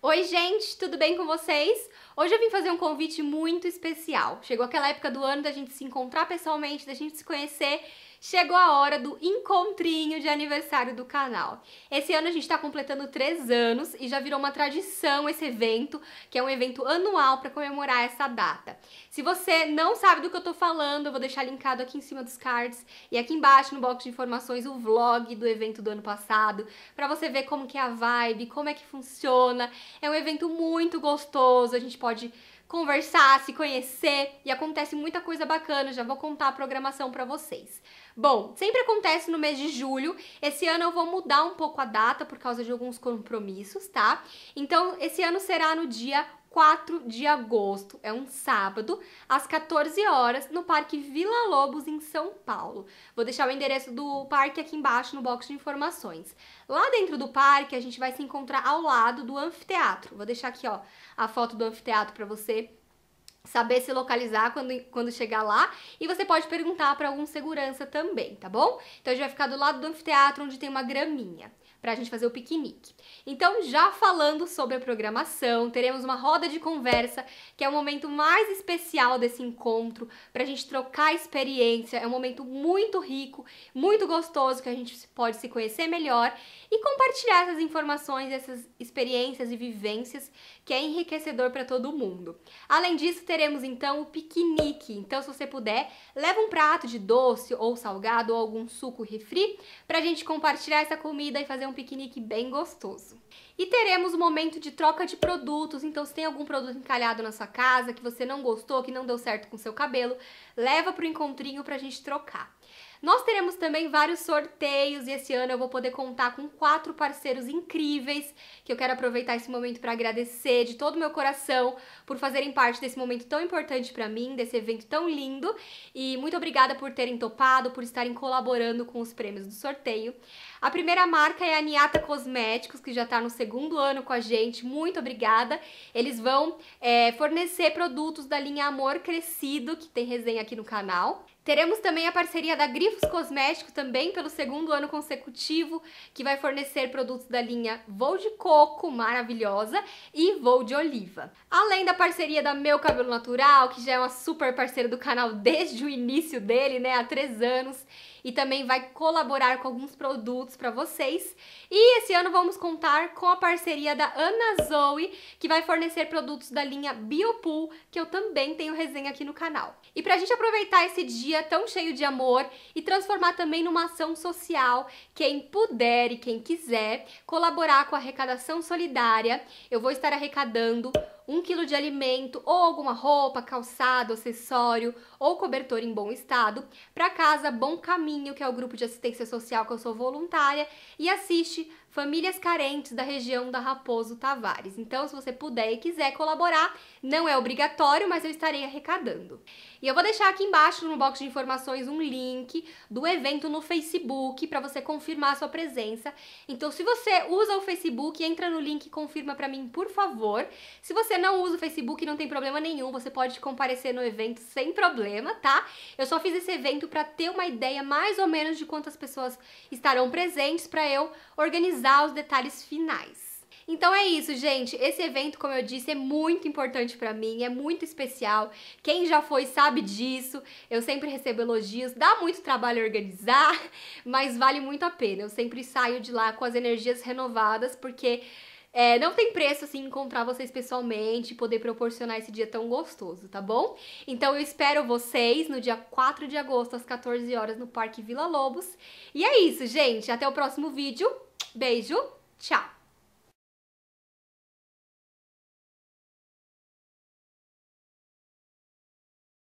Oi, gente, tudo bem com vocês? Hoje eu vim fazer um convite muito especial. Chegou aquela época do ano da gente se encontrar pessoalmente, da gente se conhecer chegou a hora do encontrinho de aniversário do canal. Esse ano a gente está completando três anos e já virou uma tradição esse evento, que é um evento anual para comemorar essa data. Se você não sabe do que eu tô falando, eu vou deixar linkado aqui em cima dos cards e aqui embaixo no box de informações o vlog do evento do ano passado, para você ver como que é a vibe, como é que funciona. É um evento muito gostoso, a gente pode conversar, se conhecer e acontece muita coisa bacana, já vou contar a programação para vocês. Bom, sempre acontece no mês de julho. Esse ano eu vou mudar um pouco a data por causa de alguns compromissos, tá? Então, esse ano será no dia 4 de agosto, é um sábado, às 14 horas, no Parque Vila Lobos, em São Paulo. Vou deixar o endereço do parque aqui embaixo no box de informações. Lá dentro do parque, a gente vai se encontrar ao lado do anfiteatro. Vou deixar aqui, ó, a foto do anfiteatro para você saber se localizar quando, quando chegar lá e você pode perguntar para algum segurança também, tá bom? Então a gente vai ficar do lado do anfiteatro onde tem uma graminha para a gente fazer o piquenique. Então, já falando sobre a programação, teremos uma roda de conversa, que é o momento mais especial desse encontro, para a gente trocar experiência. É um momento muito rico, muito gostoso, que a gente pode se conhecer melhor e compartilhar essas informações, essas experiências e vivências, que é enriquecedor para todo mundo. Além disso, teremos então o piquenique. Então, se você puder, leva um prato de doce ou salgado ou algum suco refri para a gente compartilhar essa comida e fazer um piquenique bem gostoso. E teremos um momento de troca de produtos, então se tem algum produto encalhado na sua casa que você não gostou, que não deu certo com seu cabelo, leva pro encontrinho a gente trocar. Nós teremos também vários sorteios e esse ano eu vou poder contar com quatro parceiros incríveis que eu quero aproveitar esse momento para agradecer de todo o meu coração por fazerem parte desse momento tão importante para mim, desse evento tão lindo. E muito obrigada por terem topado, por estarem colaborando com os prêmios do sorteio. A primeira marca é a Niata Cosméticos, que já está no segundo ano com a gente. Muito obrigada. Eles vão é, fornecer produtos da linha Amor Crescido, que tem resenha aqui no canal. Teremos também a parceria da Grifos Cosméticos também pelo segundo ano consecutivo, que vai fornecer produtos da linha Voo de Coco, maravilhosa, e Voo de Oliva. Além da parceria da Meu Cabelo Natural, que já é uma super parceira do canal desde o início dele, né, há três anos, e também vai colaborar com alguns produtos para vocês. E esse ano vamos contar com a parceria da Ana Zoe, que vai fornecer produtos da linha Biopool, que eu também tenho resenha aqui no canal. E pra gente aproveitar esse dia dia tão cheio de amor e transformar também numa ação social. Quem puder e quem quiser colaborar com a arrecadação solidária, eu vou estar arrecadando um quilo de alimento ou alguma roupa, calçado, acessório ou cobertor em bom estado para casa Bom Caminho, que é o grupo de assistência social que eu sou voluntária, e assiste famílias carentes da região da Raposo Tavares. Então, se você puder e quiser colaborar, não é obrigatório, mas eu estarei arrecadando. E eu vou deixar aqui embaixo no box de informações um link do evento no Facebook para você confirmar a sua presença. Então, se você usa o Facebook, entra no link e confirma para mim, por favor. Se você não usa o Facebook, não tem problema nenhum, você pode comparecer no evento sem problema, tá? Eu só fiz esse evento para ter uma ideia mais ou menos de quantas pessoas estarão presentes para eu organizar os detalhes finais. Então é isso, gente. Esse evento, como eu disse, é muito importante para mim, é muito especial. Quem já foi sabe disso. Eu sempre recebo elogios, dá muito trabalho organizar, mas vale muito a pena. Eu sempre saio de lá com as energias renovadas, porque é, não tem preço assim encontrar vocês pessoalmente e poder proporcionar esse dia tão gostoso, tá bom? Então eu espero vocês no dia 4 de agosto às 14 horas no Parque Vila Lobos. E é isso, gente. Até o próximo vídeo. Beijo, tchau!